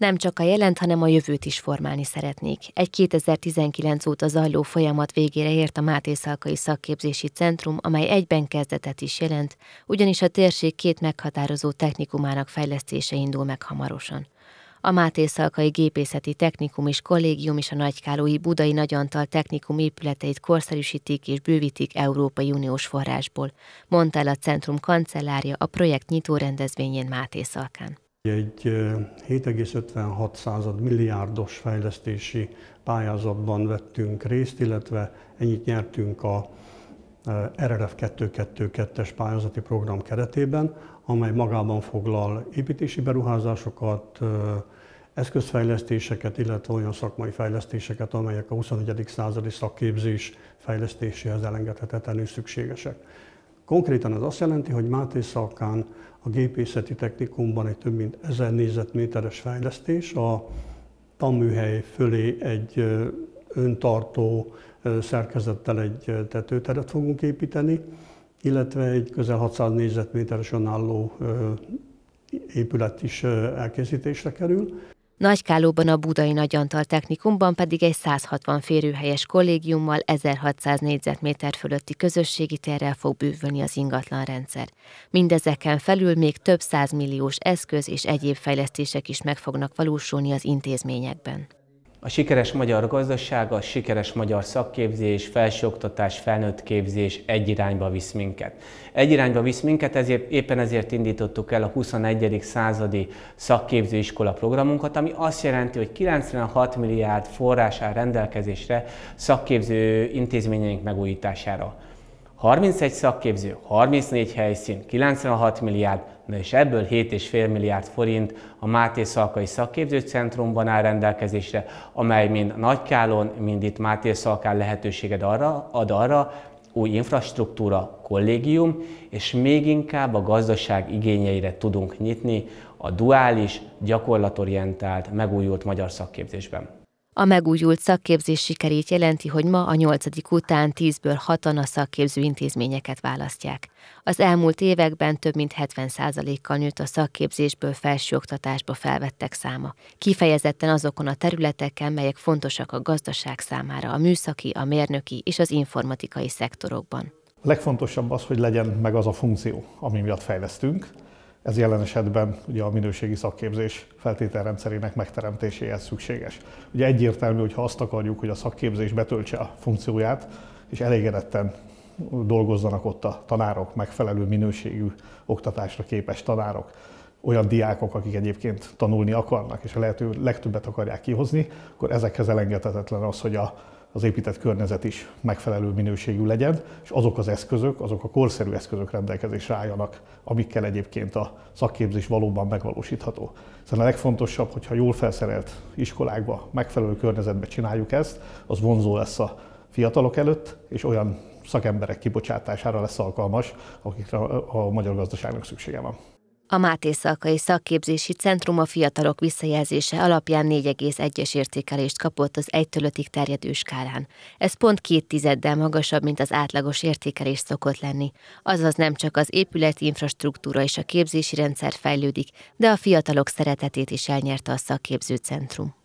Nem csak a jelent, hanem a jövőt is formálni szeretnék. Egy 2019 óta zajló folyamat végére ért a Máté Szalkai Szakképzési Centrum, amely egyben kezdetet is jelent, ugyanis a térség két meghatározó technikumának fejlesztése indul meg hamarosan. A Máté Szalkai Gépészeti Technikum és Kollégium és a Nagykálói Budai Nagyantal Technikum épületeit korszerűsítik és bővítik Európai Uniós forrásból, mondta el a centrum kancellárja a projekt nyitó rendezvényén Máté Szalkán. Egy 7,56 század milliárdos fejlesztési pályázatban vettünk részt, illetve ennyit nyertünk a RRF 222-es pályázati program keretében, amely magában foglal építési beruházásokat, eszközfejlesztéseket, illetve olyan szakmai fejlesztéseket, amelyek a 21. századi szakképzés fejlesztéséhez elengedhetetlenül szükségesek. Konkrétan ez azt jelenti, hogy Máté Szalkán a gépészeti technikumban egy több mint ezer négyzetméteres fejlesztés, a tanműhely fölé egy öntartó szerkezettel egy tetőteret fogunk építeni, illetve egy közel 600 négyzetméteres önálló épület is elkészítésre kerül. Nagykálóban a Budai Nagyantal Technikumban pedig egy 160 férőhelyes kollégiummal 1600 négyzetméter fölötti közösségi térrel fog bővülni az rendszer. Mindezeken felül még több százmilliós eszköz és egyéb fejlesztések is meg fognak valósulni az intézményekben. A sikeres magyar gazdaság, a sikeres magyar szakképzés, felsőoktatás, felnőtt képzés egy irányba visz minket. Egy irányba visz minket, ezért, éppen ezért indítottuk el a 21. századi szakképzőiskola programunkat, ami azt jelenti, hogy 96 milliárd forrás áll rendelkezésre szakképző intézményeink megújítására. 31 szakképző, 34 helyszín, 96 milliárd, na és ebből 7,5 milliárd forint a Máté Szalkai Szakképzőcentrumban áll rendelkezésre, amely mind Nagykálon, mind itt Máté Szalkán lehetőséget arra, ad arra, új infrastruktúra, kollégium, és még inkább a gazdaság igényeire tudunk nyitni a duális, gyakorlatorientált, megújult magyar szakképzésben. A megújult szakképzés sikerét jelenti, hogy ma a nyolcadik után tízből hatan a szakképző intézményeket választják. Az elmúlt években több mint 70%-kal nőtt a szakképzésből felsőoktatásba felvettek száma. Kifejezetten azokon a területeken, melyek fontosak a gazdaság számára, a műszaki, a mérnöki és az informatikai szektorokban. A legfontosabb az, hogy legyen meg az a funkció, ami miatt fejlesztünk, ez jelen esetben ugye a minőségi szakképzés feltételrendszerének megteremtéséhez szükséges. Ugye egyértelmű, hogy ha azt akarjuk, hogy a szakképzés betöltse a funkcióját, és elégedetten dolgozzanak ott a tanárok, megfelelő minőségű oktatásra képes tanárok, olyan diákok, akik egyébként tanulni akarnak, és a lehető legtöbbet akarják kihozni, akkor ezekhez elengedhetetlen az, hogy a az épített környezet is megfelelő minőségű legyen, és azok az eszközök, azok a korszerű eszközök rendelkezésre álljanak, amikkel egyébként a szakképzés valóban megvalósítható. Szóval a legfontosabb, hogyha jól felszerelt iskolákba, megfelelő környezetbe csináljuk ezt, az vonzó lesz a fiatalok előtt, és olyan szakemberek kibocsátására lesz alkalmas, akikre a magyar gazdaságnak szüksége van. A Máté Szalkai Szakképzési Centrum a fiatalok visszajelzése alapján 4,1-es értékelést kapott az 1 5 ig terjedő skálán. Ez pont két tizeddel magasabb, mint az átlagos értékelés szokott lenni. Azaz nem csak az épületi infrastruktúra és a képzési rendszer fejlődik, de a fiatalok szeretetét is elnyerte a szakképző centrum.